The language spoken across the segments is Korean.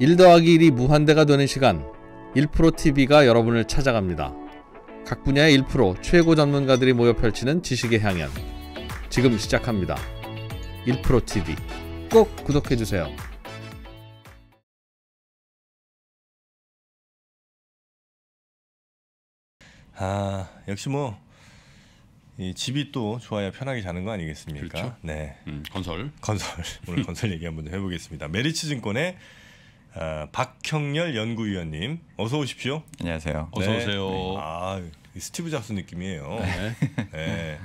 1 더하기 1이 무한대가 되는 시간 1프로TV가 여러분을 찾아갑니다. 각 분야의 1 최고 전문가들이 모여 펼치는 지식의 향연 지금 시작합니다. 1프로TV 꼭 구독해주세요. 아 역시 뭐이 집이 또 좋아야 편하게 자는 거 아니겠습니까? 그렇죠? 네. 음, 건설. 건설. 오늘 건설 얘기 한번 해보겠습니다. 메리츠 증권의 아, 어, 박형렬 연구위원님 어서 오십시오. 안녕하세요. 어서 네. 오세요. 아 스티브 잡스 느낌이에요. 네. 네.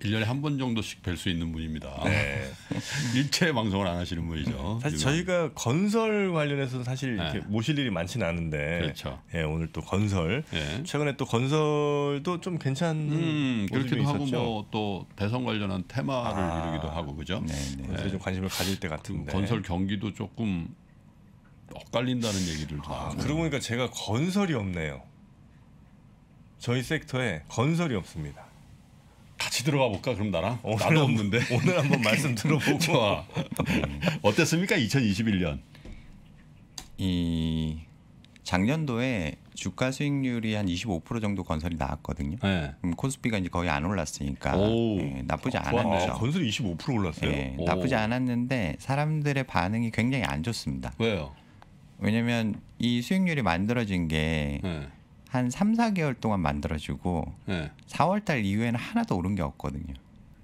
1년에 한 번 정도씩 뵐 수 있는 분입니다. 네. 일체 방송을 안 하시는 분이죠. 음, 사실 지금. 저희가 건설 관련해서는 사실 네. 모실 일이 많지는 않은데 그렇죠. 예, 오늘 또 건설 예. 최근에 또 건설도 좀 괜찮은 음, 그렇기도 하고 뭐또 대선 관련한 테마를 아, 이루기도 하고 그죠? 네, 네. 네. 좀 관심을 가질 때 같은데 건설 경기도 조금 엇갈린다는 얘기를 아, 그러고 보니까 제가 건설이 없네요. 저희 섹터에 건설이 없습니다. 같이 들어가 볼까? 그럼 나랑 나도 한, 없는데 오늘 한번 말씀 들어보고 음. 어땠습니까? 2021년 이 작년도에 주가 수익률이 한 25% 정도 건설이 나왔거든요. 네. 그럼 코스피가 이제 거의 안 올랐으니까 네, 나쁘지 어, 않았죠. 아, 건설이 25% 올랐어요. 네, 나쁘지 않았는데 사람들의 반응이 굉장히 안 좋습니다. 왜요? 왜냐면 이 수익률이 만들어진 게한 네. 3, 4개월 동안 만들어지고 네. 4월 달 이후에는 하나도 오른 게 없거든요.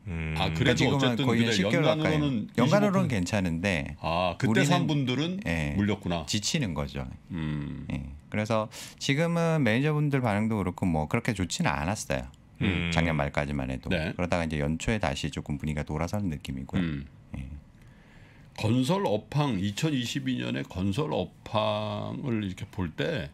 음. 아 음. 그래도 그러니까 어쨌든 거의 1개월 연간으로는 가까이. 연간으로는 괜찮은데 아 그때 산 분들은 예, 물렸구나 지치는 거죠. 음. 예. 그래서 지금은 매니저분들 반응도 그렇고 뭐 그렇게 좋지는 않았어요. 음. 작년 말까지만 해도 네. 그러다가 이제 연초에 다시 조금 분위기가 돌아서는 느낌이고요. 음. 예. 건설 업황 2022년에 건설 업황을 이렇게 볼 때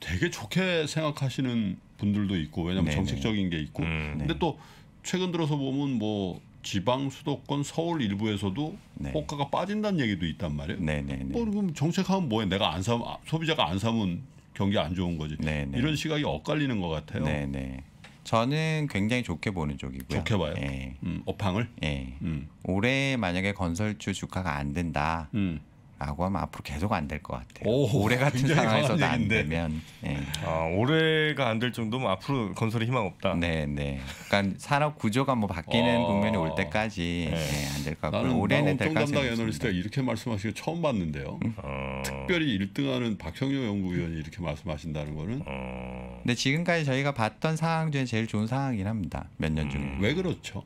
되게 좋게 생각하시는 분들도 있고 왜냐면 네네. 정책적인 게 있고 음. 네. 근데 또 최근 들어서 보면 뭐 지방 수도권 서울 일부에서도 네. 호가가 빠진다는 얘기도 있단 말이에요. 네네뭐 네. 어, 그럼 정책하면 뭐해? 내가 안 사, 소비자가 안 사면 경기 안 좋은 거지. 네네. 네. 이런 시각이 엇갈리는 것 같아요. 네네. 저는 굉장히 좋게 보는 쪽이고요. 좋게 봐요. 예. 음, 업황을. 예. 음. 올해 만약에 건설주 주가가 안 된다. 음. 라고 하면 앞으로 계속 안 될 것 같아요. 오, 올해 같은 상황에서도 안 되면 네. 아, 올해가 안 될 정도면 앞으로 건설에 희망 없다. 네, 네. 그러니까 산업 구조가 뭐 바뀌는 아, 국면이 올 때까지 네. 네, 예, 안될 것 같고 올해는 될것 같습니다. 애널리스트가 네. 이렇게 말씀하시는 처음 봤는데요. 음? 어. 특별히 1등하는 박형용 연구위원이 이렇게 말씀하신다는 거는. 어. 근데 지금까지 저희가 봤던 상황 중에 제일 좋은 상황이긴 합니다. 몇년 음, 중에. 음. 왜 그렇죠?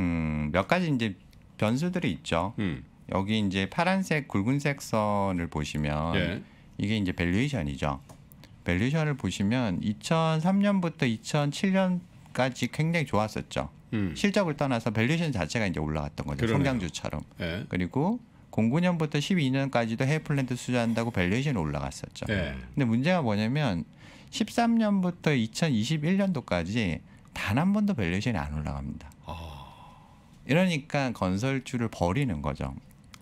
음, 몇 가지 이제 변수들이 있죠. 음. 여기 이제 파란색 굵은색 선을 보시면 예. 이게 이제 밸류에이션이죠. 밸류에이션을 보시면 2003년부터 2007년까지 굉장히 좋았었죠. 음. 실적을 떠나서 밸류에이션 자체가 이제 올라갔던 거죠. 그러네요. 성장주처럼. 예. 그리고 09년부터 12년까지도 해외플랜트 수주한다고 밸류에이션 이 올라갔었죠. 예. 근데 문제가 뭐냐면 13년부터 2021년도까지 단 한 번도 밸류에이션이 안 올라갑니다. 아. 이러니까 건설주를 버리는 거죠.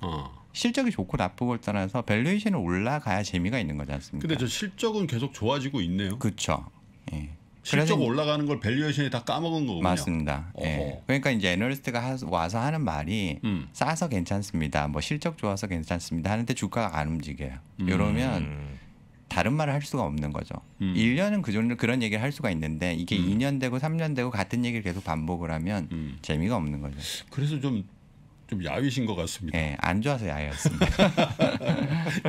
어. 실적이 좋고 나쁘고를 떠나서 밸류에이션은 올라가야 재미가 있는 거지 않습니까? 근데 저 실적은 계속 좋아지고 있네요. 그렇죠. 예. 실적 올라가는 걸 밸류에이션이 다 까먹은 거군요. 맞습니다. 예. 그러니까 이제 애널리스트가 와서 하는 말이 음. 싸서 괜찮습니다. 뭐 실적 좋아서 괜찮습니다. 하는데 주가가 안 움직여요. 음. 이러면 다른 말을 할 수가 없는 거죠. 음. 1년은 그 정도 그런 얘기를 할 수가 있는데 이게 음. 2년 되고 3년 되고 같은 얘기를 계속 반복을 하면 음. 재미가 없는 거죠. 그래서 좀좀 야위신 것 같습니다. 예, 안 좋아서 야위였습니다.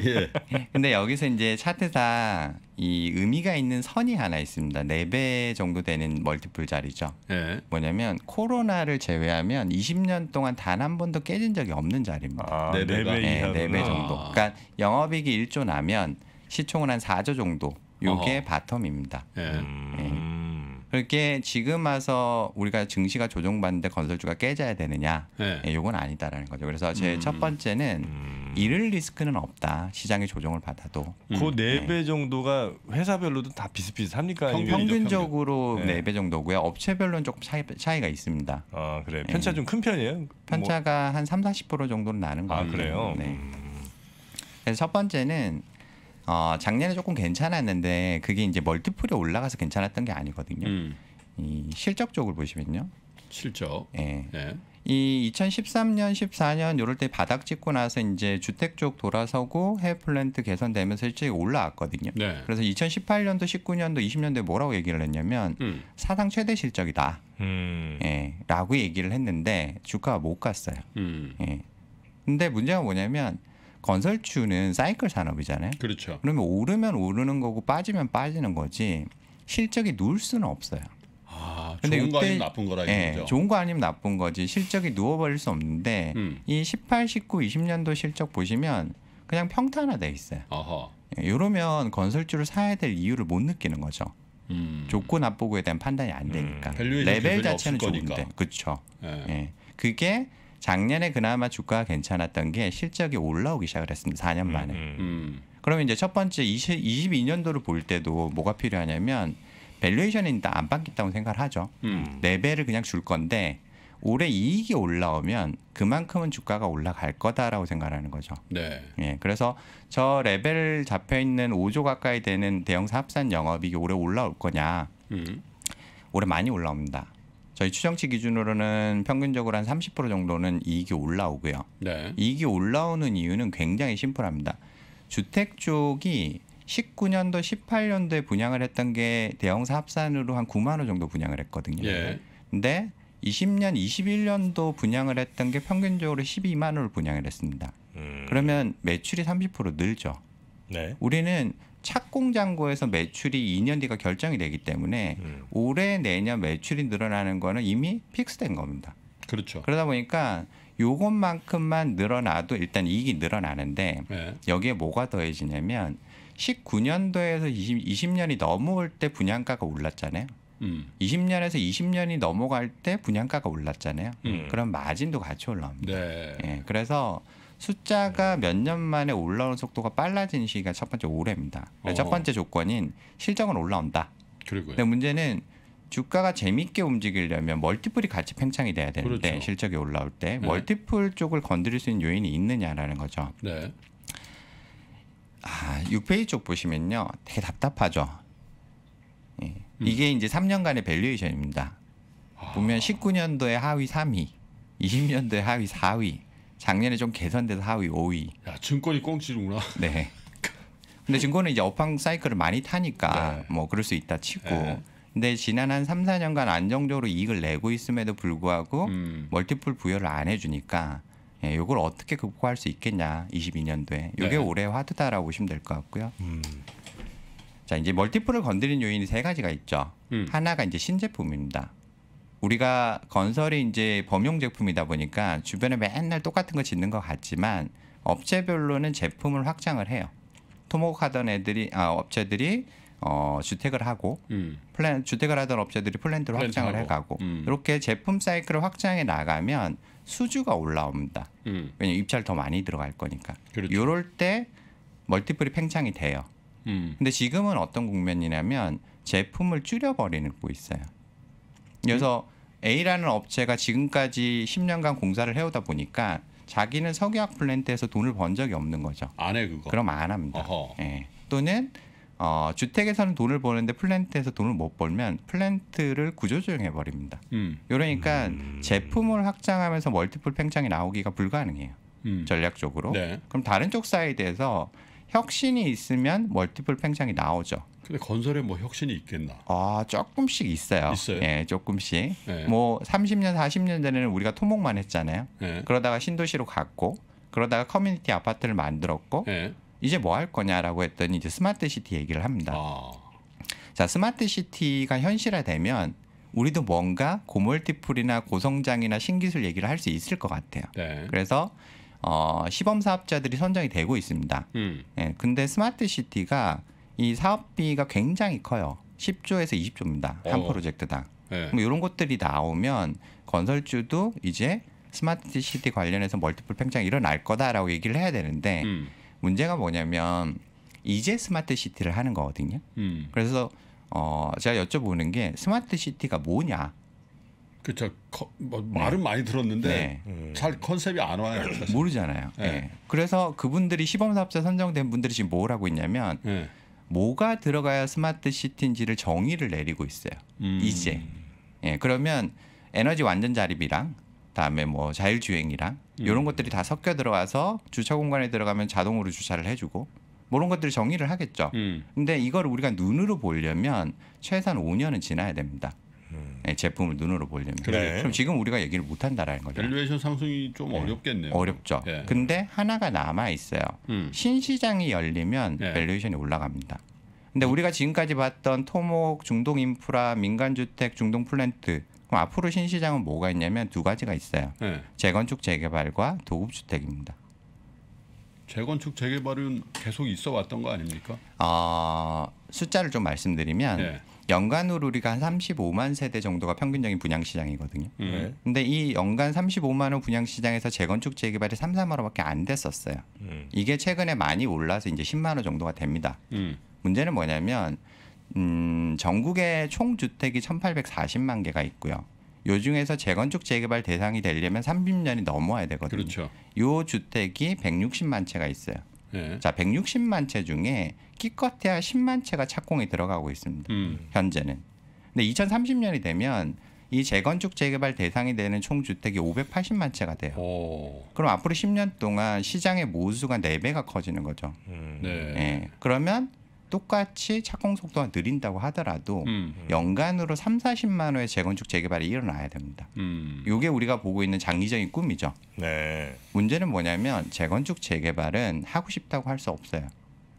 예. 예. 근데 여기서 이제 차트상 이 의미가 있는 선이 하나 있습니다. 네 배 정도 되는 멀티플 자리죠. 예. 뭐냐면 코로나를 제외하면 20년 동안 단 한 번도 깨진 적이 없는 자리입니다. 아, 4배 네, 4배 예, 정도. 그러니까 영업이익이 1조 나면 시총은 한 4조 정도. 요게 바텀입니다. 예. 음. 예. 그게 지금 와서 우리가 증시가 조정받는데 건설주가 깨져야 되느냐? 네. 예, 요건 아니다라는 거죠. 그래서 제첫 음. 번째는 음. 잃을 리스크는 없다. 시장의 조정을 받아도. 음. 그네배 네. 네. 정도가 회사별로도 다 비슷비슷합니까? 평, 평균적으로 평균. 네배 네 정도고요. 업체별로는 조금 차이, 차이가 있습니다. 아 그래. 네. 편차 예. 좀큰 편이에요? 뭐 편차가 뭐. 한 3, 40% 정도는 나는 거예요. 아 그래요? 네. 음. 그래서 첫 번째는 어, 작년에 조금 괜찮았는데 그게 이제 멀티플이 올라가서 괜찮았던 게 아니거든요. 음. 이 실적적으로 보시면요. 실적. 예. 네. 이 2013년, 14년 요럴 때 바닥 찍고 나서 이제 주택 쪽 돌아서고 해외 플랜트 개선되면서 실적이 올라왔거든요. 네. 그래서 2018년도, 19년도, 20년도에 뭐라고 얘기를 했냐면 음. 사상 최대 실적이다. 음. 예. 라고 얘기를 했는데 주가가 못 갔어요. 음. 예. 근데 문제가 뭐냐면 건설주는 사이클 산업이잖아요. 그렇죠. 그러면 오르면 오르는 거고 빠지면 빠지는 거지 실적이 누울 수는 없어요. 아, 좋은 이때, 거 아니면 나쁜 거라 이거죠. 예, 좋은 거 아니면 나쁜 거지 실적이 누워버릴 수 없는데 음. 이 18, 19, 20년도 실적 보시면 그냥 평탄화돼 있어요. 아하. 이러면 예, 건설주를 사야 될 이유를 못 느끼는 거죠. 음. 좋고 나쁘고에 대한 판단이 안 음, 되니까 음. 레벨 자체는 좋은데 그렇죠. 예. 예. 그게 작년에 그나마 주가가 괜찮았던 게 실적이 올라오기 시작을 했습니다. 4년 만에. 음, 음, 음. 그러면 이제 첫 번째 20, 22년도를 볼 때도 뭐가 필요하냐면 밸류에이션이 일단 안 바뀌었다고 생각을 하죠. 음. 레벨을 네 그냥 줄 건데 올해 이익이 올라오면 그만큼은 주가가 올라갈 거다라고 생각하는 거죠. 네. 예, 그래서 저 레벨 잡혀 있는 5조 가까이 되는 대형 사업산 영업이이 올해 올라올 거냐? 음. 올해 많이 올라옵니다. 저희 추정치 기준으로는 평균적으로 한 30% 정도는 이익이 올라오고요. 네. 이익이 올라오는 이유는 굉장히 심플합니다. 주택 쪽이 19년도 18년도에 분양을 했던 게 대형사 합산으로 한 9만 호 정도 분양을 했거든요. 예. 근데 20년, 21년도 분양을 했던 게 평균적으로 12만 호를 분양을 했습니다. 음. 그러면 매출이 30% 늘죠. 네. 우리는 착공장고에서 매출이 2년 뒤가 결정이 되기 때문에 음. 올해 내년 매출이 늘어나는 거는 이미 픽스된 겁니다. 그렇죠. 그러다 보니까 요것만큼만 늘어나도 일단 이익이 늘어나는데 네. 여기에 뭐가 더해지냐면 19년도에서 20, 20년이 넘어올 때 분양가가 올랐잖아요. 음. 20년에서 20년이 넘어갈 때 분양가가 올랐잖아요. 음. 그럼 마진도 같이 올라옵니다. 네. 예, 그래서 숫자가 몇 년 만에 올라오는 속도가 빨라진 시기가 첫 번째 올해입니다. 어. 첫 번째 조건인 실적은 올라온다. 그리고요. 근데 문제는 주가가 재미있게 움직이려면 멀티플이 같이 팽창이 돼야 되는데 그렇죠. 실적이 올라올 때 네. 멀티플 쪽을 건드릴 수 있는 요인이 있느냐라는 거죠. 네. 아, 6페이지 쪽 보시면요. 되게 답답하죠. 예. 음. 이게 이제 3년간의 밸류에이션입니다. 아. 보면 19년도에 하위 3위, 20년도에 하위 4위, 작년에 좀 개선돼서 하위 5위. 야, 증권이 꽁치구나. 네. 근데 증권은 이제 업황 사이클을 많이 타니까 네. 뭐 그럴 수 있다 치고. 네. 근데 지난 한 3, 4년간 안정적으로 이익을 내고 있음에도 불구하고 음. 멀티플 부여를 안 해주니까 예, 이걸 어떻게 극복할 수 있겠냐 22년도에 이게 네. 올해 화두다라고 보시면 될 것 같고요. 음. 자 이제 멀티플을 건드린 요인이 세 가지가 있죠. 음. 하나가 이제 신제품입니다. 우리가 건설이 이제 범용 제품이다 보니까 주변에 맨날 똑같은 거 짓는 것 같지만 업체별로는 제품을 확장을 해요. 토목하던 애들이 아 업체들이 어, 주택을 하고 음. 플랜 주택을 하던 업체들이 플랜트를 플랜트 확장을 하고. 해가고 음. 이렇게 제품 사이클을 확장해 나가면 수주가 올라옵니다. 음. 왜냐면 입찰 더 많이 들어갈 거니까. 그렇죠. 이럴 때 멀티플이 팽창이 돼요. 음. 근데 지금은 어떤 국면이냐면 제품을 줄여버리는 거 있어요. 그래서 A라는 업체가 지금까지 10년간 공사를 해오다 보니까 자기는 석유학 플랜트에서 돈을 번 적이 없는 거죠. 안해 그거. 그럼 안 합니다. 어허. 예. 또는 어, 주택에서는 돈을 버는데 플랜트에서 돈을 못 벌면 플랜트를 구조조정해 버립니다. 음. 이러니까 음. 제품을 확장하면서 멀티플 팽창이 나오기가 불가능해요. 음. 전략적으로. 네. 그럼 다른 쪽 사이드에서 혁신이 있으면 멀티플 팽창이 나오죠. 근데 건설에 뭐 혁신이 있겠나? 아 조금씩 있어요. 있어요. 예, 조금씩. 예. 뭐 30년, 40년 전에는 우리가 토목만 했잖아요. 예. 그러다가 신도시로 갔고, 그러다가 커뮤니티 아파트를 만들었고, 예. 이제 뭐 할 거냐라고 했더니 이제 스마트 시티 얘기를 합니다. 아. 자, 스마트 시티가 현실화되면 우리도 뭔가 고멀티플이나 고성장이나 신기술 얘기를 할 수 있을 것 같아요. 네. 그래서 어, 시범 사업자들이 선정이 되고 있습니다. 음. 예, 근데 스마트 시티가 이 사업비가 굉장히 커요. 10조에서 20조입니다. 한 어. 프로젝트당. 네. 뭐 이런 것들이 나오면 건설주도 이제 스마트 시티 관련해서 멀티플 팽창이 일어날 거다라고 얘기를 해야 되는데 음. 문제가 뭐냐면 이제 스마트 시티를 하는 거거든요. 음. 그래서 어, 제가 여쭤보는 게 스마트 시티가 뭐냐? 그렇죠뭐 네. 말은 네. 많이 들었는데 네. 잘 컨셉이 안 와요. 네. 사실. 모르잖아요. 네. 네. 그래서 그분들이 시범사업자 선정된 분들이 지금 뭘 하고 있냐면 뭐가 들어가야 스마트 시티인지를 정의를 내리고 있어요. 음. 이제. 예, 그러면 에너지 완전 자립이랑 다음에 뭐 자율주행이랑 음. 이런 것들이 다 섞여 들어가서 주차 공간에 들어가면 자동으로 주차를 해주고 그런 것들을 정의를 하겠죠. 음. 근데 이걸 우리가 눈으로 보려면 최소한 5년은 지나야 됩니다. 예, 제품을 눈으로 보려면 그래. 그럼 지금 우리가 얘기를 못 한다라는 거죠. 밸류에이션 상승이 좀 예, 어렵겠네요. 어렵죠. 예. 근데 하나가 남아 있어요. 음. 신시장이 열리면 예. 밸류에이션이 올라갑니다. 근데 우리가 지금까지 봤던 토목, 중동 인프라, 민간 주택, 중동 플랜트 그럼 앞으로 신시장은 뭐가 있냐면 두 가지가 있어요. 예. 재건축 재개발과 도급 주택입니다. 재건축 재개발은 계속 있어 왔던 거 아닙니까? 어, 숫자를 좀 말씀드리면 예. 연간으로 우리가 한 35만 세대 정도가 평균적인 분양 시장이거든요. 음. 네. 근데 이 연간 35만 호 분양 시장에서 재건축 재개발이 3, 4만 호밖에 안 됐었어요. 음. 이게 최근에 많이 올라서 이제 10만 호 정도가 됩니다. 음. 문제는 뭐냐면 음, 전국의총 주택이 1,840만 개가 있고요. 요 중에서 재건축 재개발 대상이 되려면 30년이 넘어야 되거든요. 그렇죠. 요 주택이 160만 채가 있어요. 예. 자, 160만 채 중에 끼껏해야 10만 채가 착공이 들어가고 있습니다. 음. 현재는. 근데 2030년이 되면 이 재건축 재개발 대상이 되는 총 주택이 580만 채가 돼요. 오. 그럼 앞으로 10년 동안 시장의 모수가 4배가 커지는 거죠. 음. 네. 예. 그러면 똑같이 착공 속도가 느린다고 하더라도 음. 연간으로 3, 40만 호의 재건축 재개발이 일어나야 됩니다. 음. 이게 우리가 보고 있는 장기적인 꿈이죠. 네. 문제는 뭐냐면 재건축 재개발은 하고 싶다고 할 수 없어요.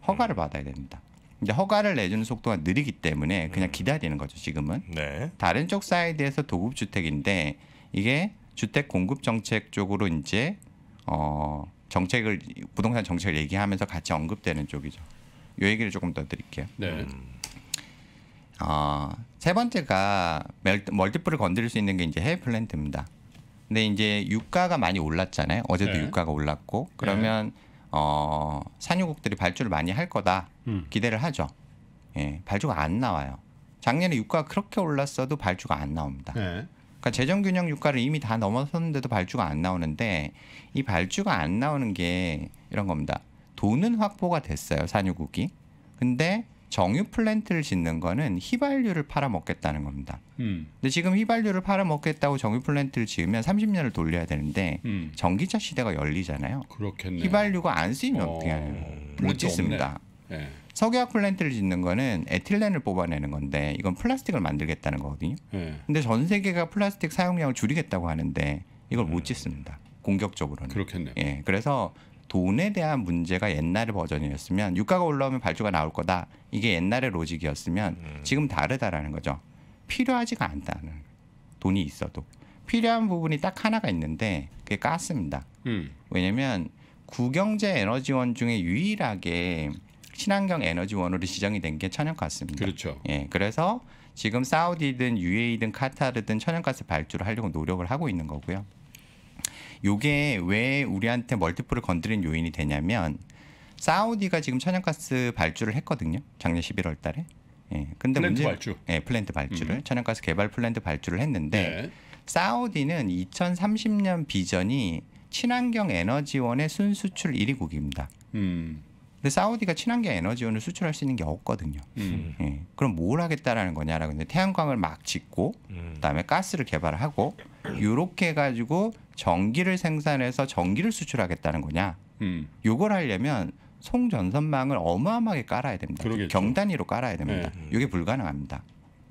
허가를 음. 받아야 됩니다. 이제 허가를 내주는 속도가 느리기 때문에 그냥 음. 기다리는 거죠 지금은. 네. 다른 쪽 사이드에서 도급 주택인데 이게 주택 공급 정책 쪽으로 이제 어 정책을 부동산 정책을 얘기하면서 같이 언급되는 쪽이죠. 요 얘기를 조금 더 드릴게요. 네. 어, 세 번째가 멀티플을 건드릴 수 있는 게 이제 해외 플랜트입니다. 근데 이제 유가가 많이 올랐잖아요. 어제도 네. 유가가 올랐고 네. 그러면 네. 어, 산유국들이 발주를 많이 할 거다 음. 기대를 하죠. 예, 발주가 안 나와요. 작년에 유가가 그렇게 올랐어도 발주가 안 나옵니다. 네. 그러니까 재정 균형 유가를 이미 다 넘어섰는데도 발주가 안 나오는데 이 발주가 안 나오는 게 이런 겁니다. 돈은 확보가 됐어요. 산유국이. 근데 정유 플랜트를 짓는 거는 휘발유를 팔아먹겠다는 겁니다. 음. 근데 지금 휘발유를 팔아먹겠다고 정유 플랜트를 지으면 30년을 돌려야 되는데 음. 전기차 시대가 열리잖아요. 그렇겠네. 휘발유가 안 쓰이면 어... 어떻게 하냐. 못 짓습니다. 네. 예. 석유화 플랜트를 짓는 거는 에틸렌을 뽑아내는 건데 이건 플라스틱을 만들겠다는 거거든요. 네. 근데 전 세계가 플라스틱 사용량을 줄이겠다고 하는데 이걸 못 음. 짓습니다. 공격적으로는. 그렇겠네요. 예. 그래서 돈에 대한 문제가 옛날의 버전이었으면 유가가 올라오면 발주가 나올 거다. 이게 옛날의 로직이었으면 음. 지금 다르다라는 거죠. 필요하지가 않다는 돈이 있어도 필요한 부분이 딱 하나가 있는데 그게 가스입니다. 음. 왜냐하면 국영제 에너지원 중에 유일하게 친환경 에너지원으로 지정이 된 게 천연가스입니다. 그렇죠. 예, 그래서 지금 사우디든 UAE든 카타르든 천연가스 발주를 하려고 노력을 하고 있는 거고요. 요게 왜 우리한테 멀티플을 건드린 요인이 되냐면 사우디가 지금 천연가스 발주를 했거든요. 작년 11월 달에. 예. 근데 플랜트 문제, 발주. 예, 플랜트 발주를 음. 천연가스 개발 플랜트 발주를 했는데 네. 사우디는 2030년 비전이 친환경 에너지원의 순수출 1위 국입니다. 음. 근데 사우디가 친환경 에너지원을 수출할 수 있는 게 없거든요. 음. 예. 그럼 뭘 하겠다라는 거냐라고 했는데 태양광을 막 짓고 음. 그다음에 가스를 개발하고 요렇게 해가지고 전기를 생산해서 전기를 수출하겠다는 거냐. 음. 요걸 하려면 송전선망을 어마어마하게 깔아야 됩니다. 그러겠죠. 경 단위로 깔아야 됩니다. 네. 이게 불가능합니다.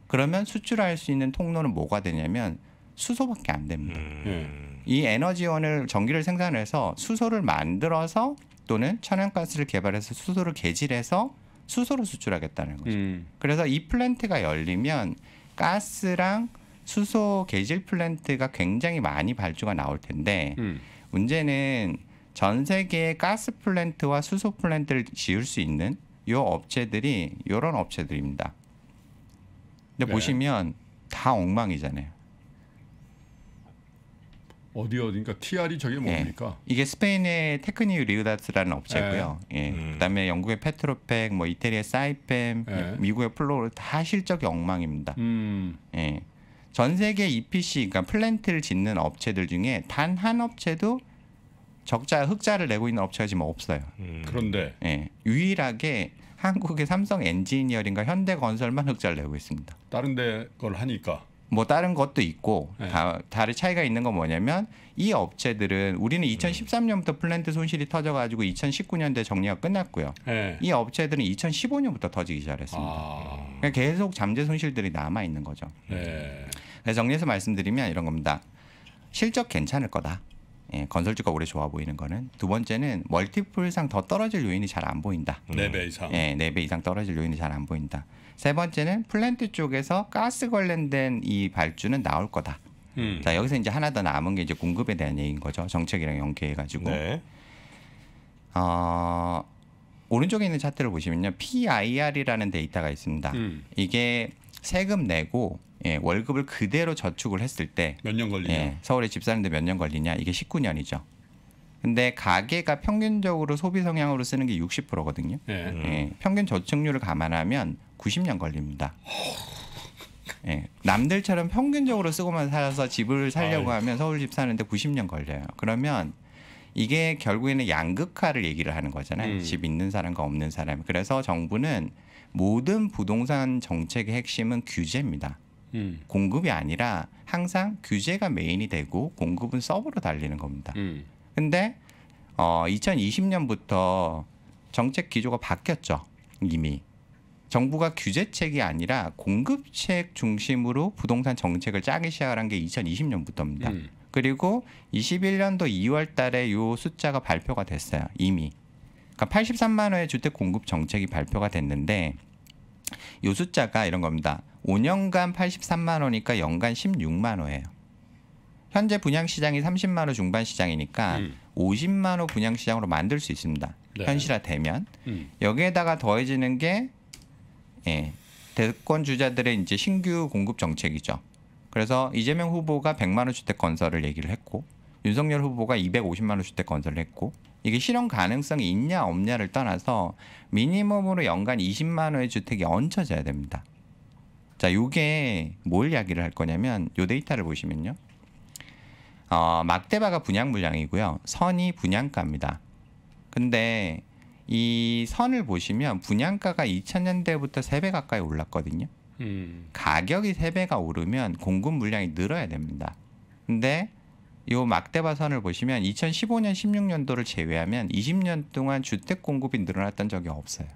그러면 수출할 수 있는 통로는 뭐가 되냐면 수소밖에 안 됩니다. 음. 네. 이 에너지원을 전기를 생산해서 수소를 만들어서 또는 천연가스를 개발해서 수소를 개질해서 수소로 수출하겠다는 거죠. 음. 그래서 이 플랜트가 열리면 가스랑 수소 개질 플랜트가 굉장히 많이 발주가 나올 텐데 음. 문제는 전 세계의 가스 플랜트와 수소 플랜트를 지을 수 있는 요 업체들이 요런 업체들입니다. 근데 네. 보시면 다 엉망이잖아요. 어디 어디니까 TR이 저게 예. 뭡니까? 예. 이게 스페인의 테크니우 리우다스라는 업체고요. 예. 예. 음. 그다음에 영국의 페트로팩, 뭐 이태리의 사이펜, 예. 미국의 플로우 다 실적이 엉망입니다. 음. 예. 전 세계 EPC 그러니까 플랜트를 짓는 업체들 중에 단 한 업체도 적자 흑자를 내고 있는 업체가 지금 없어요. 음. 그런데 예. 유일하게 한국의 삼성 엔지니어링과 현대건설만 흑자를 내고 있습니다. 다른 데걸 하니까 뭐 다른 것도 있고 네. 다, 다른 차이가 있는 건 뭐냐면 이 업체들은 우리는 2013년부터 플랜트 손실이 터져가지고 2019년대 정리가 끝났고요. 네. 이 업체들은 2015년부터 터지기 시작했습니다. 아. 그러니까 계속 잠재 손실들이 남아 있는 거죠. 네. 정리해서 말씀드리면 이런 겁니다. 실적 괜찮을 거다. 예, 건설주가 올해 좋아 보이는 거는 두 번째는 멀티플상 더 떨어질 요인이 잘 안 보인다. 네 배 이상. 예, 4배 이상 떨어질 요인이 잘 안 보인다. 세 번째는 플랜트 쪽에서 가스 관련된 이 발주는 나올 거다. 음. 자 여기서 이제 하나 더 남은 게 이제 공급에 대한 얘기인 거죠. 정책이랑 연계해가지고. 네. 어, 오른쪽에 있는 차트를 보시면요, PIR이라는 데이터가 있습니다. 음. 이게 세금 내고 예, 월급을 그대로 저축을 했을 때 몇 년 걸리냐? 예, 서울에 집 사는데 몇 년 걸리냐? 이게 19년이죠. 근데 가계가 평균적으로 소비 성향으로 쓰는 게 60%거든요. 네. 예, 평균 저축률을 감안하면 90년 걸립니다. 예, 남들처럼 평균적으로 쓰고만 살아서 집을 살려고 아유. 하면 서울집 사는데 90년 걸려요. 그러면 이게 결국에는 양극화를 얘기를 하는 거잖아요. 음. 집 있는 사람과 없는 사람. 그래서 정부는 모든 부동산 정책의 핵심은 규제입니다. 음. 공급이 아니라 항상 규제가 메인이 되고 공급은 서브로 달리는 겁니다. 음. 근데 어, 2020년부터 정책 기조가 바뀌었죠. 이미. 정부가 규제책이 아니라 공급책 중심으로 부동산 정책을 짜기 시작한 게 2020년부터입니다. 음. 그리고 21년도 2월 달에 요 숫자가 발표가 됐어요. 이미. 그러니까 83만 호의 주택 공급 정책이 발표가 됐는데 요 숫자가 이런 겁니다. 5년간 83만 호니까 연간 16만 호예요. 현재 분양 시장이 30만 호 중반 시장이니까 음. 50만 호 분양 시장으로 만들 수 있습니다. 네. 현실화되면 음. 여기에다가 더해지는 게 예. 대권 주자들의 이제 신규 공급 정책이죠. 그래서 이재명 후보가 100만 원 주택 건설을 얘기를 했고 윤석열 후보가 250만 원 주택 건설을 했고 이게 실현 가능성이 있냐 없냐를 떠나서 미니멈으로 연간 20만 원의 주택이 얹혀져야 됩니다. 자, 요게 뭘 이야기를 할 거냐면 요 데이터를 보시면요. 어, 막대바가 분양 물량이고요. 선이 분양가입니다. 근데 이 선을 보시면 분양가가 2000년대부터 3배 가까이 올랐거든요. 음. 가격이 3배가 오르면 공급 물량이 늘어야 됩니다. 근데 요 막대바선을 보시면 2015년 16년도를 제외하면 20년 동안 주택 공급이 늘어났던 적이 없어요.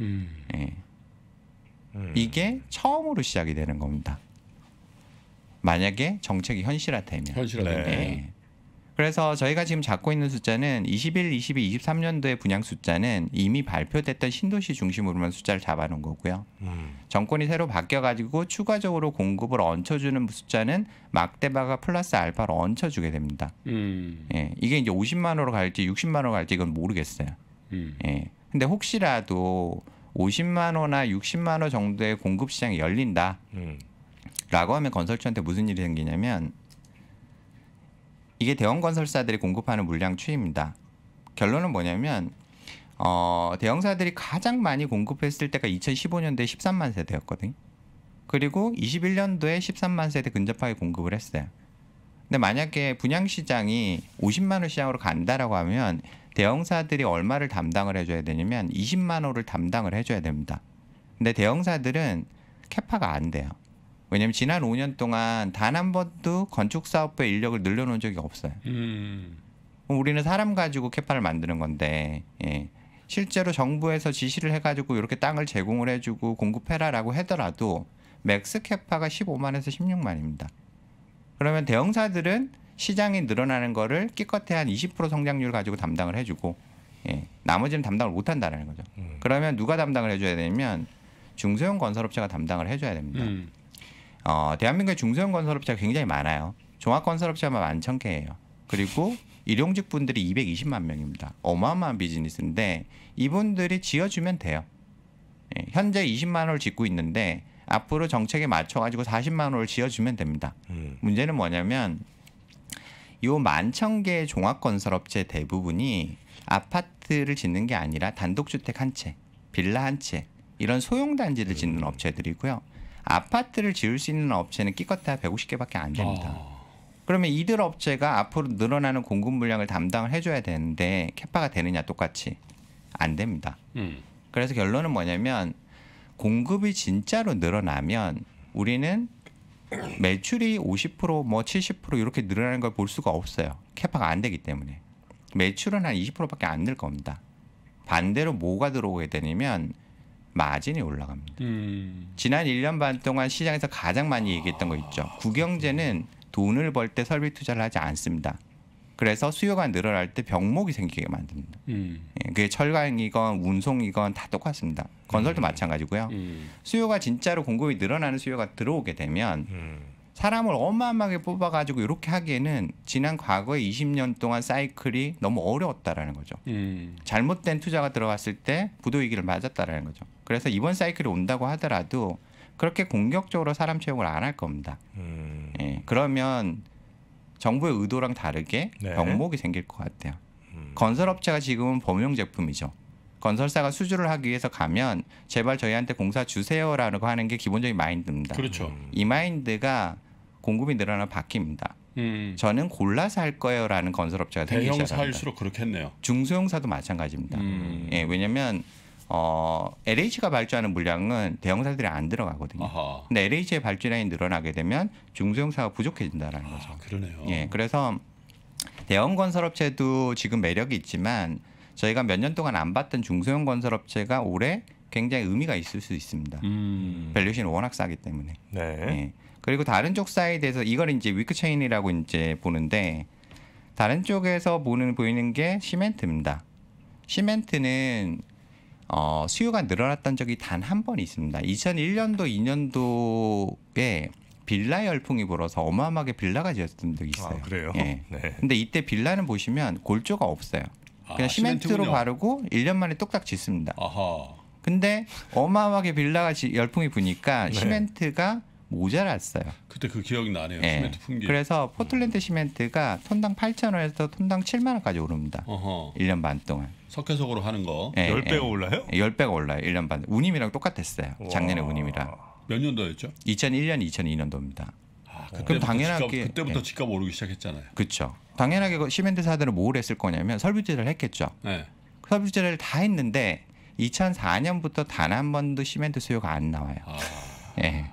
음. 예. 음. 이게 처음으로 시작이 되는 겁니다. 만약에 정책이 현실화되면. 현실화되면. 네. 예. 그래서 저희가 지금 잡고 있는 숫자는 21, 22, 23년도의 분양 숫자는 이미 발표됐던 신도시 중심으로만 숫자를 잡아놓은 거고요. 음. 정권이 새로 바뀌어가지고 추가적으로 공급을 얹혀주는 숫자는 막대바가 플러스 알파로 얹혀주게 됩니다. 음. 예, 이게 이제 50만 원으로 갈지 60만 원으로 갈지 이건 모르겠어요. 음. 예, 근데 혹시라도 50만 원이나 60만 원 정도의 공급 시장이 열린다. 음. 라고 하면 건설주한테 무슨 일이 생기냐면 이게 대형 건설사들이 공급하는 물량 추이입니다. 결론은 뭐냐면 어, 대형사들이 가장 많이 공급했을 때가 2015년도에 13만 세대였거든요. 그리고 21년도에 13만 세대 근접하게 공급을 했어요. 근데 만약에 분양 시장이 50만 호 시장으로 간다라고 하면 대형사들이 얼마를 담당을 해줘야 되냐면 20만 호를 담당을 해줘야 됩니다. 근데 대형사들은 캐파가 안 돼요. 왜냐하면 지난 5년 동안 단 한 번도 건축 사업부에 인력을 늘려놓은 적이 없어요. 음. 우리는 사람 가지고 캐파를 만드는 건데 예. 실제로 정부에서 지시를 해가지고 이렇게 땅을 제공을 해주고 공급해라라고 하더라도 맥스 캐파가 15만에서 16만입니다. 그러면 대형사들은 시장이 늘어나는 거를 끼껏해 한20% 성장률 가지고 담당을 해주고 예. 나머지는 담당을 못한다라는 거죠. 음. 그러면 누가 담당을 해줘야 되면 냐 중소형 건설업체가 담당을 해줘야 됩니다. 음. 어, 대한민국의 중소형 건설업체가 굉장히 많아요. 종합건설업체만 만천 개예요. 그리고 일용직 분들이 220만 명입니다. 어마어마한 비즈니스인데 이분들이 지어주면 돼요. 예, 현재 20만 홀 짓고 있는데 앞으로 정책에 맞춰가지고 40만 홀 지어주면 됩니다. 음. 문제는 뭐냐면 요 만천 개의 종합건설업체 대부분이 아파트를 짓는 게 아니라 단독주택 한 채, 빌라 한 채, 이런 소형 단지를 짓는 음. 업체들이고요. 아파트를 지을 수 있는 업체는 끼껏해야 150개밖에 안 됩니다. 어. 그러면 이들 업체가 앞으로 늘어나는 공급 물량을 담당을 해줘야 되는데 캐파가 되느냐 똑같이 안 됩니다. 음. 그래서 결론은 뭐냐면 공급이 진짜로 늘어나면 우리는 매출이 50%뭐 70% 이렇게 늘어나는 걸 볼 수가 없어요. 캐파가 안 되기 때문에 매출은 한 20%밖에 안 늘 겁니다. 반대로 뭐가 들어오게 되냐면 마진이 올라갑니다. 음. 지난 1년 반 동안 시장에서 가장 많이 얘기했던 거 있죠. 국영재는 돈을 벌 때 설비 투자를 하지 않습니다. 그래서 수요가 늘어날 때 병목이 생기게 만듭니다. 음. 예, 그게 철강이건 운송이건 다 똑같습니다. 건설도 음. 마찬가지고요. 음. 수요가 진짜로 공급이 늘어나는 수요가 들어오게 되면 음. 사람을 어마어마하게 뽑아가지고 이렇게 하기에는 지난 과거의 20년 동안 사이클이 너무 어려웠다라는 거죠. 음. 잘못된 투자가 들어갔을 때 부도위기를 맞았다라는 거죠. 그래서 이번 사이클이 온다고 하더라도 그렇게 공격적으로 사람 채용을 안 할 겁니다. 음. 예, 그러면 정부의 의도랑 다르게 네. 병목이 생길 것 같아요. 음. 건설업체가 지금은 범용 제품이죠. 건설사가 수주를 하기 위해서 가면 제발 저희한테 공사 주세요라고 하는 게 기본적인 마인드입니다. 그렇죠. 음. 이 마인드가 공급이 늘어나 바뀝니다. 음. 저는 골라서 할 거예요라는 건설업체가 대형사일수록 그렇겠네요. 중소형사도 마찬가지입니다. 음. 예, 왜냐하면 어, LH가 발주하는 물량은 대형사들이 안 들어가거든요. 아하. 근데 LH의 발주량이 늘어나게 되면 중소형사가 부족해진다라는 아, 거죠. 그러네요. 예, 그래서 대형 건설업체도 지금 매력이 있지만 저희가 몇 년 동안 안 봤던 중소형 건설업체가 올해 굉장히 의미가 있을 수 있습니다. 음. 밸류션 워낙 싸기 때문에. 네. 예. 그리고 다른 쪽 사이드에서 이걸 이제 위크체인이라고 이제 보는데 다른 쪽에서 보는 보이는 게 시멘트입니다. 시멘트는 어, 수요가 늘어났던 적이 단 한 번 있습니다. 2001년도, 2년도에 빌라 열풍이 불어서 어마어마하게 빌라가 지었던 적이 있어요. 아, 그래요? 예. 네. 근데 이때 빌라는 보시면 골조가 없어요. 아, 그냥 아, 시멘트로 시멘트군요. 바르고 1년 만에 똑딱 짓습니다. 아하. 근데 어마어마하게 빌라가 지, 열풍이 부니까 네. 시멘트가 모자랐어요. 그때 그 기억이 나네요. 네. 시멘트 품귀. 그래서 음. 포틀랜드 시멘트가 톤당 8천 원에서 톤당 7만 원까지 오릅니다. 어허. 1년 반 동안. 석회석으로 하는 거. 네, 예, 10배가 네. 예. 올라요? 10배가 올라요. 1년 반. 운임이랑 똑같았어요. 와. 작년에 운임이랑. 몇 년도였죠? 2001년, 2002년도입니다. 아, 어, 그럼 당연하게 집값, 그때부터 집값 오르기 시작했잖아요. 그렇죠. 당연하게 그 시멘트 사들은 뭘 했을 거냐면 설비제를 했겠죠. 네. 설비제를 다 했는데 2004년부터 단 한 번도 시멘트 수요가 안 나와요. 아. 예.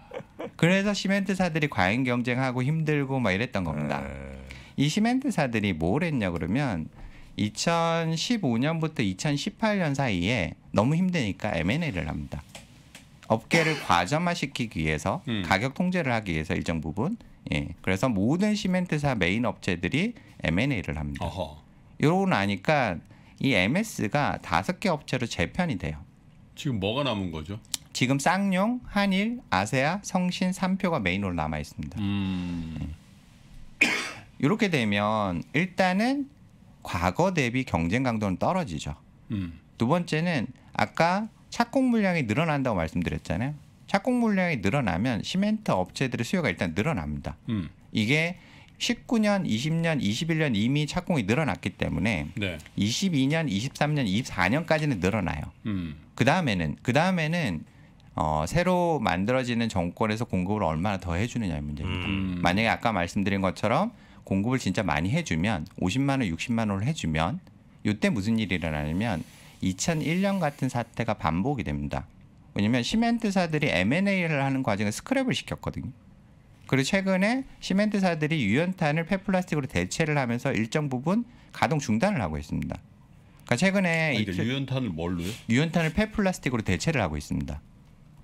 그래서 시멘트사들이 과잉 경쟁하고 힘들고 막 이랬던 겁니다. 네. 이 시멘트사들이 뭘 했냐 그러면 2015년부터 2018년 사이에 너무 힘드니까 M&A를 합니다. 업계를 과점화시키기 위해서 음. 가격 통제를 하기 위해서 일정 부분 예. 그래서 모든 시멘트사 메인 업체들이 M&A를 합니다. 어허. 이러고 나니까 이 MS가 다섯 개 업체로 재편이 돼요. 지금 뭐가 남은 거죠? 지금 쌍용, 한일, 아세아, 성신, 3표가 메인으로 남아 있습니다. 음. 이렇게 되면 일단은 과거 대비 경쟁 강도는 떨어지죠. 음. 두 번째는 아까 착공 물량이 늘어난다고 말씀드렸잖아요. 착공 물량이 늘어나면 시멘트 업체들의 수요가 일단 늘어납니다. 음. 이게 19년, 20년, 21년 이미 착공이 늘어났기 때문에 네. 22년, 23년, 24년까지는 늘어나요. 음. 그 다음에는 그 다음에는 어, 새로 만들어지는 정권에서 공급을 얼마나 더 해주느냐의 문제입니다. 음. 만약에 아까 말씀드린 것처럼 공급을 진짜 많이 해주면 50만 원, 60만 원을 해주면 이때 무슨 일이 일어나냐면 2001년 같은 사태가 반복이 됩니다. 왜냐하면 시멘트사들이 M&A를 하는 과정에 스크랩을 시켰거든요. 그리고 최근에 시멘트사들이 유연탄을 폐플라스틱으로 대체를 하면서 일정 부분 가동 중단을 하고 있습니다. 그러니까 최근에 아니, 그 유연탄을 뭘로요? 유연탄을 폐플라스틱으로 대체를 하고 있습니다.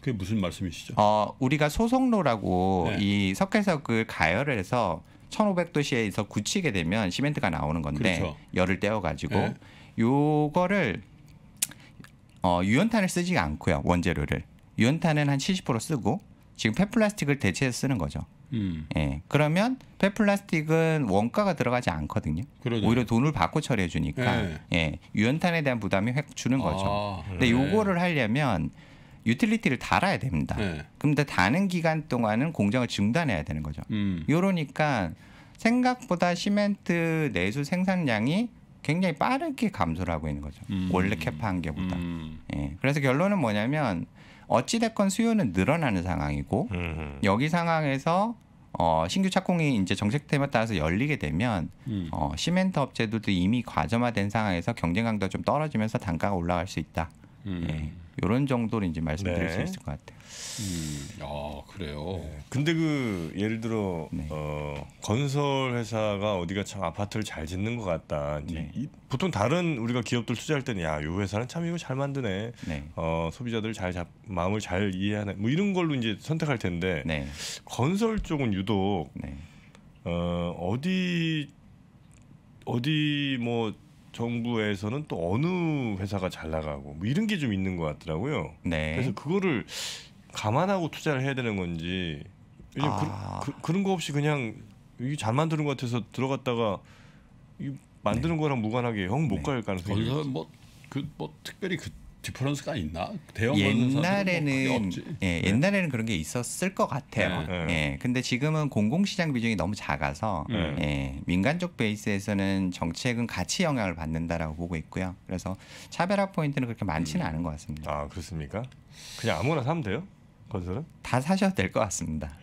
그게 무슨 말씀이시죠? 어, 우리가 소속로라고 네. 이 석회석을 가열을 해서 1500도씨에서 굳히게 되면 시멘트가 나오는 건데 그렇죠. 열을 떼어 가지고 네. 요거를 어, 유연탄을 쓰지 않고요. 원재료를. 유연탄은 한 70% 쓰고 지금 폐플라스틱을 대체해서 쓰는 거죠. 음. 예. 그러면 폐플라스틱은 원가가 들어가지 않거든요. 그러네. 오히려 돈을 받고 처리해 주니까 네. 예. 유연탄에 대한 부담이 확 주는 거죠. 아, 근데 요거를 하려면 유틸리티를 달아야 됩니다. 네. 근데 다는 기간 동안은 공장을 중단해야 되는 거죠. 음. 이러니까 생각보다 시멘트 내수 생산량이 굉장히 빠르게 감소를 하고 있는 거죠. 음. 원래 캐파한 게보다. 음. 예. 그래서 결론은 뭐냐면 어찌됐건 수요는 늘어나는 상황이고 음. 여기 상황에서 어, 신규 착공이 이제 정책 테마 따라서 열리게 되면 음. 어, 시멘트 업체들도 이미 과점화된 상황에서 경쟁 강도가 좀 떨어지면서 단가가 올라갈 수 있다. 음. 예. 이런 정도로 이제 말씀드릴 네. 수 있을 것 같아요. 음, 아 그래요. 네. 근데 그 예를 들어 네. 어, 건설 회사가 어디가 참 아파트를 잘 짓는 것 같다. 이제 네. 이, 보통 다른 우리가 기업들 투자할 때는 야이 회사는 참 이거 잘 만드네. 네. 어, 소비자들 잘 잡, 마음을 잘 이해하네. 뭐 이런 걸로 이제 선택할 텐데 네. 건설 쪽은 유독 어, 어디 어디 뭐 정부에서는 또 어느 회사가 잘 나가고 뭐 이런 게 좀 있는 것 같더라고요. 네. 그래서 그거를 감안하고 투자를 해야 되는 건지 아. 그, 그 런거 없이 그냥 이게 잘 만드는 것 같아서 들어갔다가 이 만드는 네. 거랑 무관하게 형 못갈 네. 가능성이 거기서 뭐뭐그뭐 그, 뭐 특별히 그 디퍼런스가 있나? 대형 뭐 옛날에는 예, 네. 옛날에는 그런 게 있었을 것 같아요. 네. 네. 예. 근데 지금은 공공시장 비중이 너무 작아서 네. 예, 민간적 베이스에서는 정책은 같이 영향을 받는다라고 보고 있고요. 그래서 차별화 포인트는 그렇게 많지는 음. 않은 것 같습니다. 아 그렇습니까? 그냥 아무나 사면 돼요? 건설은? 다 사셔도 될 것 같습니다.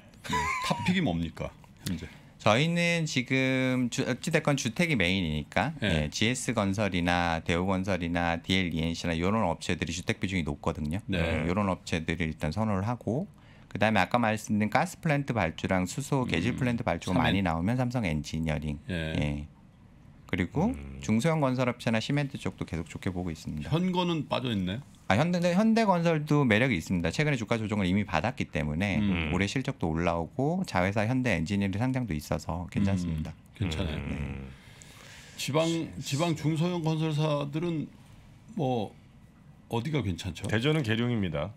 탑픽이 뭡니까 현재? 저희는 지금 주, 어찌됐건 주택이 메인이니까 예. 예, GS 건설이나 대우건설이나 DLENC나 이런 업체들이 주택 비중이 높거든요. 네. 이런 예, 업체들을 일단 선호를 하고 그다음에 아까 말씀드린 가스 플랜트 발주랑 수소 음. 개질 플랜트 발주가 삼 많이 나오면 삼성 엔지니어링. 예. 예. 그리고 음. 중소형 건설업체나 시멘트 쪽도 계속 좋게 보고 있습니다. 현거는 빠져 있나 아, 현대, 현대건설도 매력이 있습니다. 최근에 주가 조정을 이미 받았기 때문에 음. 올해 실적도 올라오고 자회사 현대 엔지니어링 상장도 있어서 괜찮습니다. 음. 괜찮아요. 네. 음. 지방 지방 중소형 건설사들은 뭐 어디가 괜찮죠? 대전은 계룡입니다.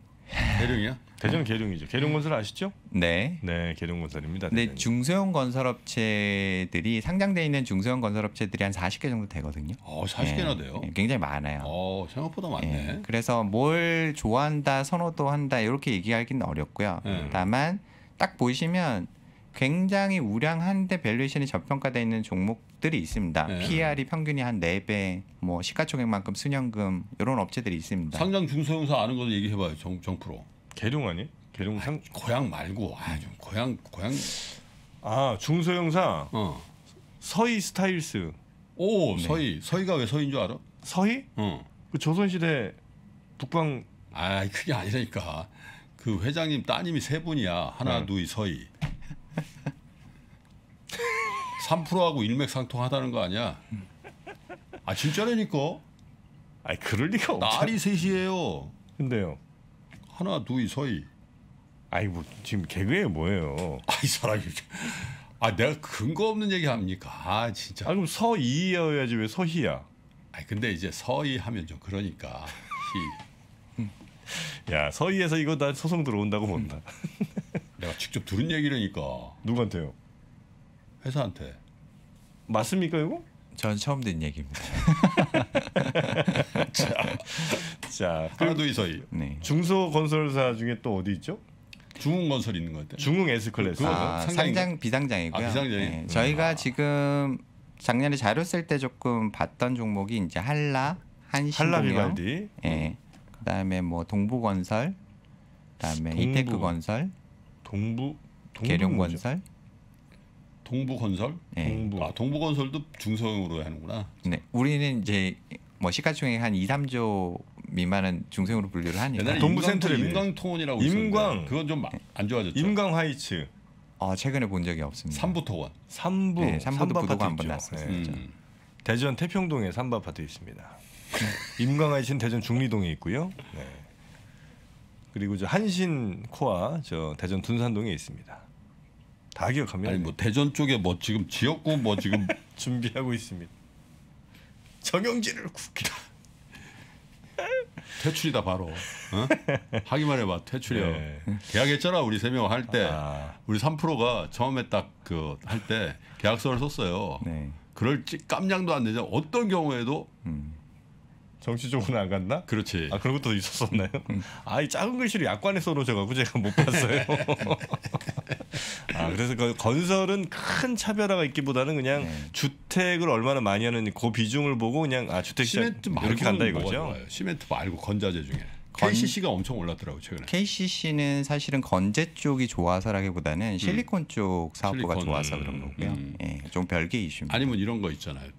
계룡이요? 대전 계룡이죠. 계룡건설 아시죠? 네. 네, 계룡건설입니다. 네, 중소형 건설업체들이 상장돼 있는 중소형 건설업체들이 한 40개 정도 되거든요. 어, 40개나 네. 예. 돼요? 예, 굉장히 많아요. 어, 생각보다 많네. 네. 그래서 뭘 좋아한다, 선호도 한다 이렇게 얘기하기는 어렵고요. 네. 다만 딱 보시면 굉장히 우량한데 밸류에이션이 저평가되어 있는 종목들이 있습니다. 네. PR이 평균이 한 네배뭐 시가총액만큼 순현금 이런 업체들이 있습니다. 상장 중소형사 아는 거 얘기해 봐요. 정, 정프로. 개룡 아니? 개룡 상 아, 고향 말고 아, 좀 고향 고향 아, 중소형사. 어. 서희 스타일스. 오, 네. 서희. 서희가 왜 서희인 줄 알아? 서희? 어. 그 조선시대 북방 아, 그게 아니라니까. 그 회장님 따님이 세 분이야. 하나, 네. 둘, 서희. 3%하고 일맥상통하다는 거 아니야? 아 진짜라니까? 아니 그럴 리가 없잖아. 날이 셋이에요. 근데요. 하나, 둘, 서이. 아이 뭐 지금 개그에 뭐예요? 아이 사람이 아 내가 근거 없는 얘기 합니까? 아 진짜. 아 그럼 서이여야지 왜 서희야? 아니 근데 이제 서희 하면 좀 그러니까. 희. 야 서희에서 이거 나 소송 들어온다고 본다. 내가 직접 들은 얘기라니까. 누구한테요? 회사한테 맞습니까 이거? 전 처음 듣는 얘기입니다. 자, 자 하나 둘 서이. 네. 중소 건설사 중에 또 어디 있죠? 중흥건설 있는 것 같아요. 중흥 S 클래스. 아, 상장 비상장이고요. 아, 비상장이. 네. 저희가 아. 지금 작년에 자료 쓸 때 조금 봤던 종목이 이제 한라, 한신동영, 예, 네. 그다음에 뭐 동부건설, 그다음에 동부, 이테크건설, 동부, 동부 계룡건설, 동부건설? 네. 동부. 아, 동부건설도 중소형으로 하는구나. 네. 우리는 이제 뭐 시가총액 한 2, 3조 미만은 중소형으로 분류를 하니까. 동부 센트럴 임광통원이라고 임광. 그건 좀안 네. 좋아졌죠. 임광 하이츠. 아, 어, 최근에 본 적이 없습니다. 삼부토원. 삼부. 3부. 네, 삼부도 부도가 한번 났었죠. 네. 음. 대전 태평동에 삼바파트 있습니다. 임광 화이츠는 대전 중리동에 있고요. 네. 그리고 저 한신 코아 저 대전 둔산동에 있습니다. 다 기억합니다. 아니 뭐 대전 쪽에 뭐 지금 지역구 뭐 지금 준비하고 있습니다. 정영진을 국회 퇴출이다 바로. 어? 하기만 해봐 퇴출이야. 네. 계약했잖아 우리 세명할 때. 아. 우리 3%가 처음에 딱 그 할 때 계약서를 썼어요. 네. 그럴 깜냥도 안 되죠. 어떤 경우에도 음. 정치 쪽으로 안 갔나? 그렇지. 아 그런 것도 있었었나요? 음. 음. 아이 작은 글씨로 약관에 써놓으셔가지고 제가 못 봤어요. 아 그래서 그 건설은 큰 차별화가 있기보다는 그냥 네. 주택을 얼마나 많이 하는 그 비중을 보고 그냥 아 주택 시멘트 이렇게 간다 이거죠. 시멘트 말고 건자재 중에. KCC가 엄청 올랐더라고 최근에. KCC는 사실은 건재 쪽이 좋아서라기보다는 실리콘 음. 쪽 사업부가 실리콘. 좋아서 그런 거고요. 음. 예, 좀 별개 이슈입니다. 아니면 이런 거 있잖아요.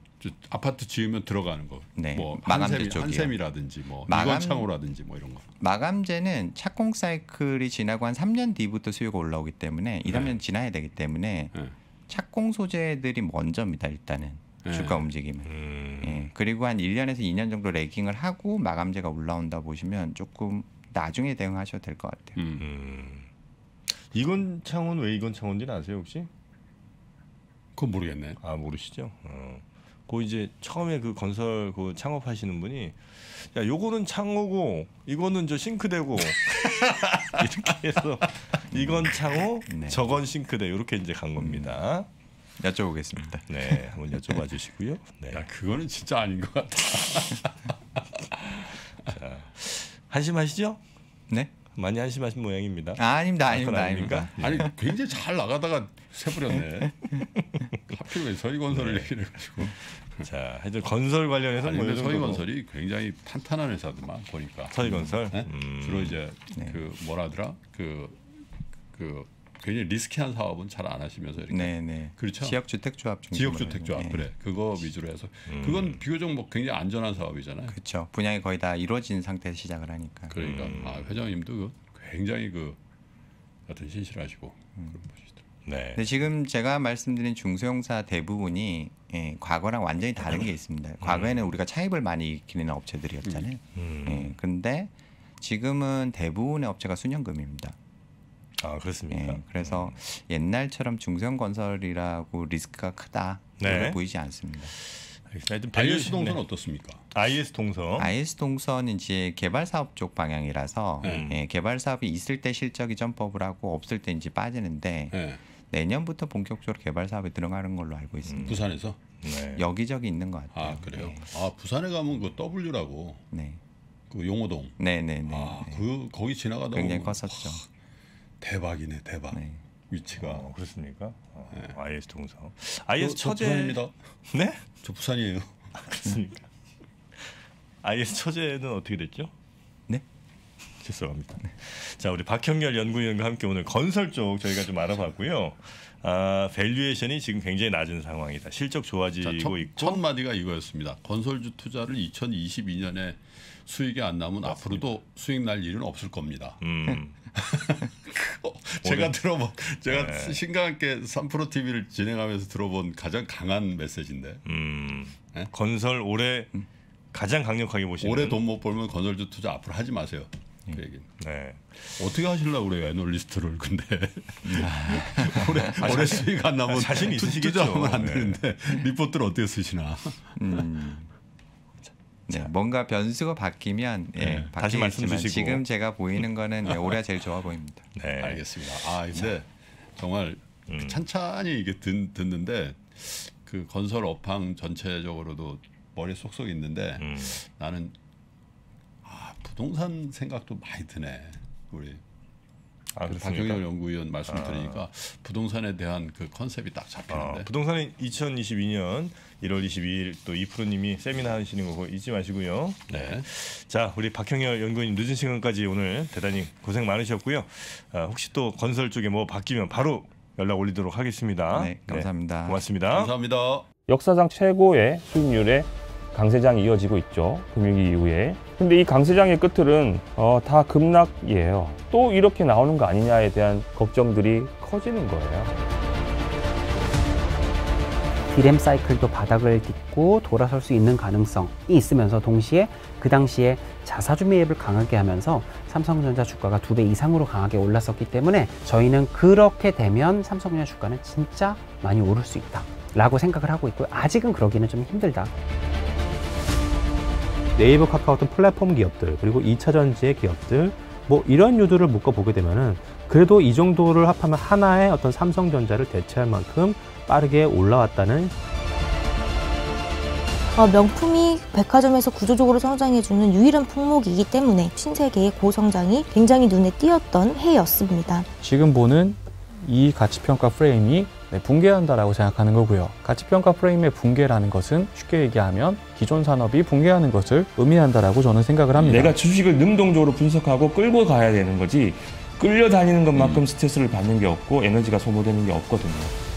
아파트 지으면 들어가는 거. 네. 뭐 마감재 쪽이 한샘이라든지 뭐 마감, 이건창호라든지 뭐 이런 거. 마감재는 착공 사이클이 지나고 한 3년 뒤부터 수요가 올라오기 때문에 2, 네. 3년 지나야 되기 때문에 네. 착공 소재들이 먼저입니다. 일단은 네. 주가 움직임은. 음. 예. 그리고 한 1년에서 2년 정도 레깅을 하고 마감재가 올라온다 보시면 조금 나중에 대응하셔도 될 것 같아요. 음. 음. 이건창호왜 이건창호인지 아세요 혹시? 그건 모르겠네. 아 모르시죠? 어. 그 이제 처음에 그 건설 그 창업하시는 분이 야 요거는 창호고 이거는 저 싱크대고 이렇게 해서 이건 창호 네. 저건 싱크대 이렇게 이제 간 겁니다. 음. 여쭤보겠습니다. 네, 한번 여쭤봐 주시고요. 네. 야 그거는 진짜 아닌 것 같아. 자, 한심하시죠? 네. 많이 한심하신 모양입니다. 아, 닙니다 아닙니다, 아, 아닙니다. 아니 굉장히 잘 나가다가 새버렸네. 네. 하필 왜 서희건설을 네. 얘기를 가지고. 자, 하여튼 건설 관련해서 뭐 서희건설이 굉장히 탄탄한 회사들만 보니까. 서희건설 네? 음. 주로 이제 네. 그 뭐라더라 그그 그 굉장히 리스키한 사업은 잘 안 하시면서 이렇게 네네. 그렇죠 지역주택조합 지역주택조합 네. 그래 그거 위주로 해서 음. 그건 음. 비교적 뭐 굉장히 안전한 사업이잖아요 그렇죠 분양이 거의 다 이루어진 상태에서 시작을 하니까 그러니까 음. 아, 회장님도 그 굉장히 그하여 신실하시고 음. 그런 분이시더 네. 근데 지금 제가 말씀드린 중소형사 대부분이 예, 과거랑 완전히 다른 게 있습니다 음. 과거에는 우리가 차입을 많이 일는 업체들이었잖아요 음. 예, 근데 지금은 대부분의 업체가 수년금입니다 그렇죠. 아 그렇습니까? 네, 그래서 음. 옛날처럼 중소형 건설이라고 리스크가 크다 네. 보이지 않습니다. 알겠습니다. IS 동선 어떻습니까? IS 동선. IS 동선 이제 개발 사업 쪽 방향이라서 음. 예, 개발 사업이 있을 때 실적이 점프업 하고 없을 때 이제 빠지는데 네. 내년부터 본격적으로 개발 사업에 들어가는 걸로 알고 있습니다. 음. 부산에서 네. 네. 여기저기 있는 것 같아요. 아 그래요? 네. 아 부산에 가면 그 W라고. 네. 그 용호동. 네네네. 아그 거기 지나가다 굉장히 컸었죠. 대박이네 대박. 네. 위치가 어, 그렇습니까? 어, 네. IS 동성. IS 처제. 부입니다 네? 저 부산이에요. 아, 그렇습니까? IS 처제는 어떻게 됐죠? 네? 죄송합니다. 네. 자 우리 박형렬 연구위원과 함께 오늘 건설 쪽 저희가 좀 알아봤고요. 아 밸류에이션이 지금 굉장히 낮은 상황이다. 실적 좋아지고 자, 첫, 있고. 첫 마디가 이거였습니다. 건설주 투자를 2022년에 수익이 안 나면 앞으로도 수익 날 일은 없을 겁니다. 음. 어, 제가 들어본 제가 네. 신과 함께 3프로 TV를 진행하면서 들어본 가장 강한 메시지인데. 음, 네? 건설 올해 음. 가장 강력하게 보시는. 올해 돈 못 벌면 건설주 투자 앞으로 하지 마세요. 음. 그 얘기. 네. 어떻게 하실라고 그래요 애널리스트를 근데 아. 올해 아, 올해 수익 안 나면 자신 있으시겠죠. 투자하면 안 네. 되는데 리포트를 어떻게 쓰시나. 음. 네, 뭔가 변수가 바뀌면 예, 네, 다시 말씀 주시고 지금 제가 보이는 거는 네, 올해 제일 좋아 보입니다. 네, 알겠습니다. 아 근데 정말 음. 찬찬히 이게 듣, 듣는데 그 건설 업황 전체적으로도 머리 쏙쏙 있는데 음. 나는 아 부동산 생각도 많이 드네 우리 아, 그 박경열 연구위원 말씀 아. 드리니까 아. 부동산에 대한 그 컨셉이 딱 잡히는데. 아, 부동산이 2022년 1월 22일 또 이프로님이 세미나 하시는 거 잊지 마시고요. 네. 자 우리 박형열 연구위원 늦은 시간까지 오늘 대단히 고생 많으셨고요. 아, 혹시 또 건설 쪽에 뭐 바뀌면 바로 연락 올리도록 하겠습니다. 네, 감사합니다. 네, 고맙습니다. 감사합니다. 역사상 최고의 수익률의 강세장이 이어지고 있죠. 금융위 이후에. 근데 이 강세장의 끝틀은 어, 다 급락이에요. 또 이렇게 나오는 거 아니냐에 대한 걱정들이 커지는 거예요. 디램 사이클도 바닥을 딛고 돌아설 수 있는 가능성이 있으면서 동시에 그 당시에 자사주 매입을 강하게 하면서 삼성전자 주가가 두 배 이상으로 강하게 올랐었기 때문에 저희는 그렇게 되면 삼성전자 주가는 진짜 많이 오를 수 있다 라고 생각을 하고 있고요 아직은 그러기는 좀 힘들다 네이버 카카오 톡 플랫폼 기업들 그리고 2차전지의 기업들 뭐 이런 유두를 묶어보게 되면은 그래도 이 정도를 합하면 하나의 어떤 삼성전자를 대체할 만큼 빠르게 올라왔다는 어, 명품이 백화점에서 구조적으로 성장해주는 유일한 품목이기 때문에 신세계의 고성장이 굉장히 눈에 띄었던 해였습니다. 지금 보는 이 가치평가 프레임이 네, 붕괴한다라고 생각하는 거고요. 가치평가 프레임의 붕괴라는 것은 쉽게 얘기하면 기존 산업이 붕괴하는 것을 의미한다라고 저는 생각을 합니다. 내가 주식을 능동적으로 분석하고 끌고 가야 되는 거지 끌려다니는 것만큼 음. 스트레스를 받는 게 없고 에너지가 소모되는 게 없거든요.